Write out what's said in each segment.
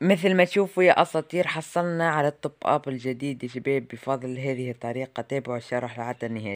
مثل ما تشوفوا يا أساطير حصلنا على التوب أب الجديد يا شباب بفضل هذه الطريقة تابعوا الشرح لحتى النهاية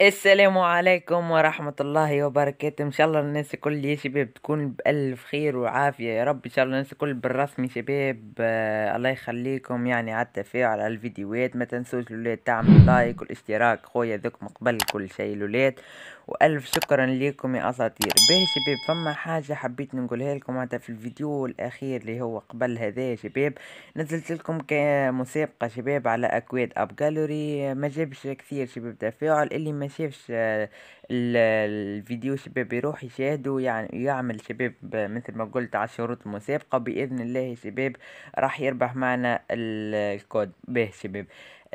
السلام عليكم ورحمة الله وبركاته إن شاء الله الناس كل يا شباب تكون بألف خير وعافية يا رب إن شاء الله الناس كل بالرسم يا شباب آه الله يخليكم يعني على التفاعل على الفيديوهات ما تنسوش الولاد تعمل لايك والاشتراك خويا ذوك مقبل كل شيء الولاد والف شكرا لكم يا اساطير باهي شباب فما حاجه حبيت نقولها لكم هذا في الفيديو الاخير اللي هو قبل هذا شباب نزلت لكم كمسابقه شباب على اكواد اب جالوري ما جابش كثير شباب تفاعل اللي ما شافش آه، الفيديو شباب يروح يشاهدوا يعني يعمل شباب مثل ما قلت على شروط المسابقه باذن الله شباب راح يربح معنا الكود باهي شباب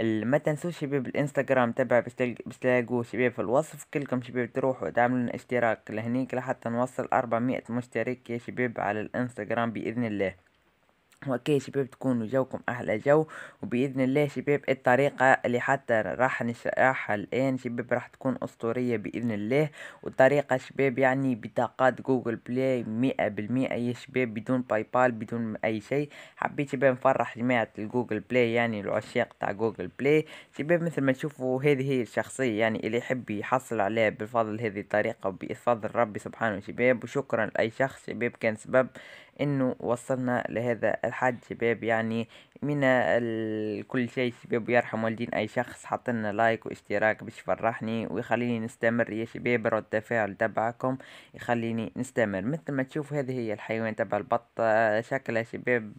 ما تنسوش شباب الانستغرام تبع بتلاقوا شباب في الوصف كلكم شباب تروحوا تعملوا لنا اشتراك لهنيك لحتى نوصل 400 مشترك يا شباب على الانستغرام باذن الله وأكيد شباب تكونوا جوكم أحلى جو وبإذن الله شباب الطريقة اللي حتى راح نشرحها الآن شباب راح تكون أسطورية بإذن الله والطريقة شباب يعني بطاقات جوجل بلاي مئة بالمئة يا شباب بدون باي بال بدون أي شيء حبيت شباب نفرح جماعة الجوجل بلاي يعني العشاق تاع جوجل بلاي شباب مثل ما تشوفوا هذه هي الشخصية يعني اللي يحب يحصل عليها بفضل هذه الطريقة وبفضل ربي سبحانه شباب وشكرا لأي شخص شباب كان سبب انه وصلنا لهذا الحد شباب يعني من كل شيء شباب يرحم والدين اي شخص حط لنا لايك واشتراك باش يفرحني ويخليني نستمر يا شباب رد التفاعل تبعكم يخليني نستمر مثل ما تشوفوا هذه هي الحيوان تبع البط شكلها شباب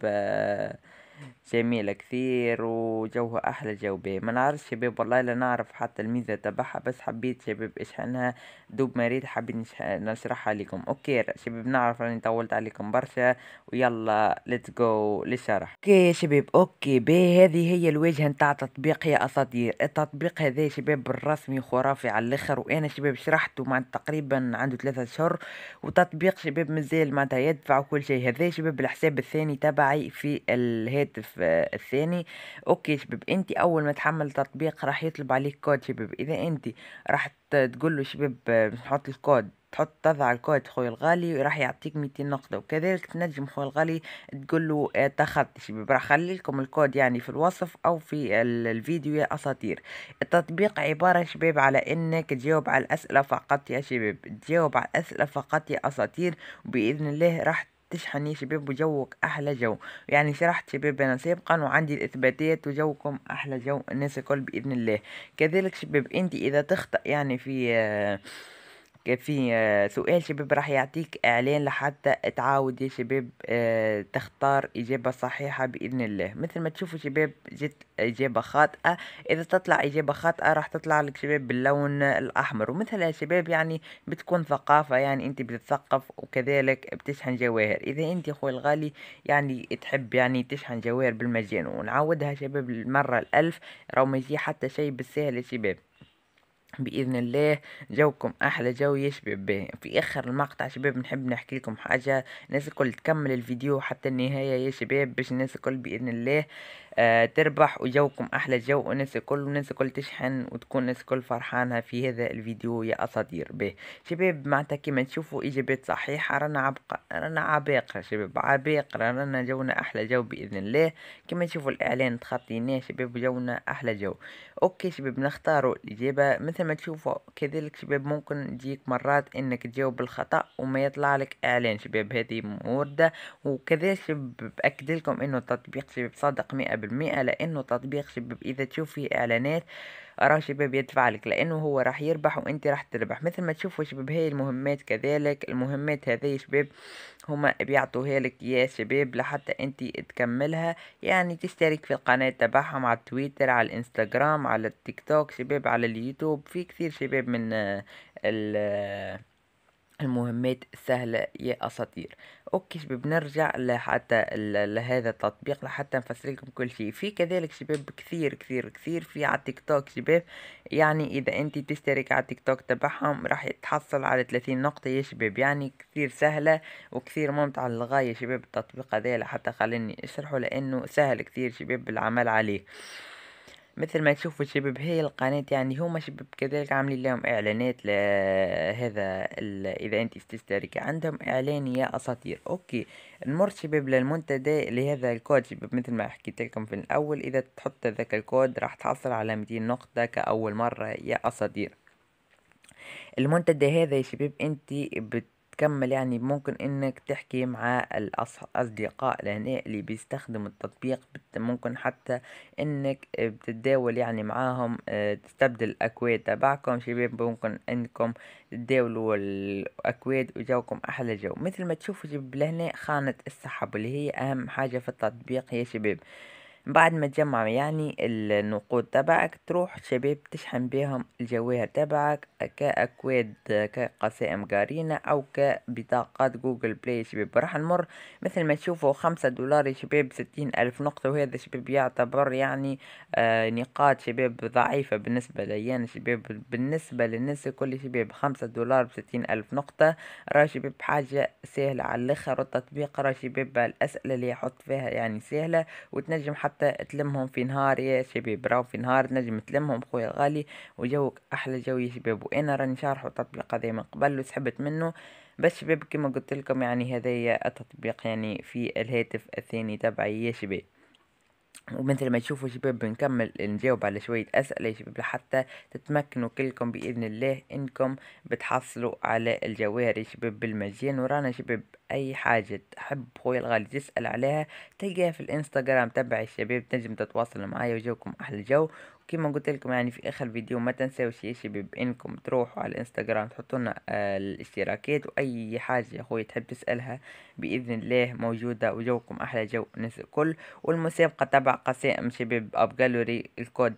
جميلة كثير وجوها أحلى جو به ما نعرفش شباب والله لا نعرف حتى الميزة تبعها بس حبيت شباب إشحنها دوب مريض حبيت نشرحها لكم أوكي شباب نعرف راني طولت عليكم برشا ويلا ليتس جو للشرح أوكي شباب أوكي بي هذه هي الواجهة نتاع تطبيق يا أساطير التطبيق هذا شباب الرسمي خرافي على الآخر وأنا شباب شرحته مع تقريبا عنده ثلاثة أشهر وتطبيق شباب مازال معناتها يدفع كل شيء هذا شباب الحساب الثاني تبعي في الهاتف الثاني اوكي شباب انت اول ما تحمل تطبيق راح يطلب عليك كود شباب اذا انت راح تقول له شباب نحط الكود تحط تضع الكود خويا الغالي راح يعطيك ميتين نقطة وكذلك تنجم خويا الغالي تقول له آه، تخطي شباب راح خلي لكم الكود يعني في الوصف او في الفيديو يا اساطير التطبيق عبارة شباب على انك تجاوب على الاسئلة فقط يا شباب تجاوب على الاسئلة فقط يا اساطير وباذن الله راح تشحني شباب وجوك أحلى جو يعني شرحت شباب أنا سابقا وعندي الإثباتات وجوكم أحلى جو الناس الكل بإذن الله كذلك شباب أنت إذا تخطأ يعني في آه في آه، سؤال شباب راح يعطيك اعلان لحتى تعاود يا شباب آه، تختار اجابة صحيحة باذن الله مثل ما تشوفوا شباب جت اجابة خاطئة اذا تطلع اجابة خاطئة راح تطلع لك شباب باللون الاحمر ومثلها شباب يعني بتكون ثقافة يعني انت بتتثقف وكذلك بتشحن جواهر اذا انت اخوي الغالي يعني تحب يعني تشحن جواهر بالمجان ونعودها شباب المرة الالف راهو ما يجي حتى شيء بالسهل يا شباب باذن الله جوكم احلى جو يشبع به في اخر المقطع شباب نحب نحكي لكم حاجه الناس الكل تكمل الفيديو حتى النهايه يا شباب باش الناس الكل باذن الله آه، تربح وجوكم احلى جو وناس الكل وناس كل تشحن وتكون ناس الكل فرحانه في هذا الفيديو يا اساطير به شباب معناتها كيما تشوفوا اجابات صحيحه رانا عبق رانا عباقره شباب عباقره رانا جونا احلى جو باذن الله كيما تشوفوا الاعلان تخطيناه شباب جونا احلى جو اوكي شباب نختاروا الاجابه مثل ما تشوفوا كذلك شباب ممكن تجيك مرات انك تجاوب بالخطا وما يطلع لك اعلان شباب هذه مورده وكذا شباب باكد لكم انه التطبيق شباب صادق 100 بالمئة لأنه تطبيق شباب إذا تشوف فيه إعلانات راه شباب يدفع لك لأنه هو راح يربح وأنت راح تربح مثل ما تشوفوا شباب هاي المهمات كذلك المهمات هذه شباب هما بيعطوها لك يا شباب لحتى أنت تكملها يعني تشترك في القناة تبعهم على التويتر على الانستغرام على التيك توك شباب على اليوتيوب في كثير شباب من ال المهمات سهلة يا أساطير أوكي شباب نرجع لحتى لهذا التطبيق لحتى نفسر لكم كل شيء في كذلك شباب كثير كثير كثير في على تيك توك شباب يعني إذا أنت تشترك على تيك توك تبعهم راح تحصل على 30 نقطة يا شباب يعني كثير سهلة وكثير ممتعة للغاية شباب التطبيق هذا لحتى خليني أشرحه لأنه سهل كثير شباب العمل عليه مثل ما تشوفوا شباب هاي القناة يعني هما شباب كذلك عاملين لهم اعلانات لهذا اذا انت تشترك عندهم اعلان يا اساطير اوكي نمر شباب للمنتدى لهذا الكود شباب مثل ما حكيت لكم في الاول اذا تحط ذاك الكود راح تحصل على 200 نقطة كاول مرة يا اساطير المنتدى هذا يا شباب انت بت تكمل يعني ممكن انك تحكي مع الاصدقاء لهنا اللي بيستخدموا التطبيق ممكن حتى انك بتتداول يعني معاهم آه، تستبدل الاكواد تبعكم شباب ممكن انكم تداولوا الاكواد وجوكم احلى جو مثل ما تشوفوا شباب لهنا خانة السحب اللي هي اهم حاجة في التطبيق يا شباب بعد ما تجمع يعني النقود تبعك تروح شباب تشحن بهم الجواهر تبعك كأكواد كقسائم قارينة أو كبطاقات جوجل بلاي شباب راح نمر مثل ما تشوفوا خمسة دولار شباب ستين ألف نقطة وهذا شباب يعتبر يعني آه، نقاط شباب ضعيفة بالنسبة لي يعني شباب بالنسبة للناس كل شباب خمسة دولار بستين ألف نقطة راه شباب حاجة سهلة على الآخر والتطبيق راه شباب الأسئلة اللي يحط فيها يعني سهلة وتنجم حتى حتى تلمهم في نهار يا شباب راهو في نهار تنجم تلمهم خويا الغالي وجوك احلى جو يا شباب وانا راني شارحه التطبيق هذا من قبل وسحبت منه بس شباب كما قلت لكم يعني هذايا التطبيق يعني في الهاتف الثاني تبعي يا شباب ومثل ما تشوفوا شباب بنكمل نجاوب على شوية أسئلة يا شباب لحتى تتمكنوا كلكم بإذن الله إنكم بتحصلوا على الجواهر يا شباب بالمجان ورانا شباب أي حاجة تحب خويا الغالي تسأل عليها تلقاها في الإنستغرام تبع الشباب تنجم تتواصل معايا وجوكم أحلى جو كما قلت لكم يعني في اخر فيديو ما تنساوش يا شباب انكم تروحوا على الانستغرام تحطوا آه، لنا الاشتراكات واي حاجه يا خويا تحب تسالها باذن الله موجوده وجوكم احلى جو الناس الكل والمسابقه تبع قسائم شباب اب جالوري الكود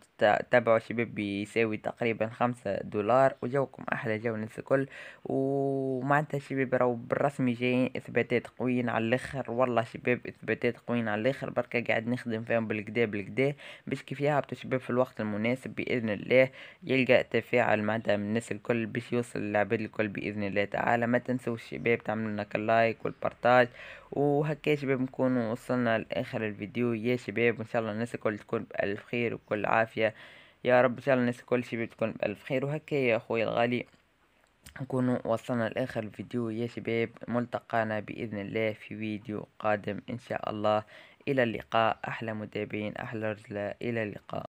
تبعه شباب بيساوي تقريبا خمسة دولار وجوكم احلى جو الناس الكل ومعناتها شباب راهو بالرسمي جايين اثباتات قويين على الاخر والله شباب اثباتات قويين على الاخر بركه قاعد نخدم فيهم بالكدا بالكدا باش كيف يهبطوا شباب في الوقت المناسب بإذن الله يلجأ تفاعل مع من الناس الكل باش يوصل للعباد الكل بإذن الله تعالى ما تنسوش الشباب تعملوا لنا اللايك والبارتاج وهكا شباب نكونوا وصلنا لآخر الفيديو يا شباب وإن شاء الله الناس الكل تكون بألف خير وكل عافية يا رب إن شاء الله الناس الكل شباب تكون بألف خير وهكا يا أخوي الغالي نكون وصلنا لآخر الفيديو يا شباب ملتقانا بإذن الله في فيديو قادم إن شاء الله إلى اللقاء أحلى متابعين أحلى رجلة إلى اللقاء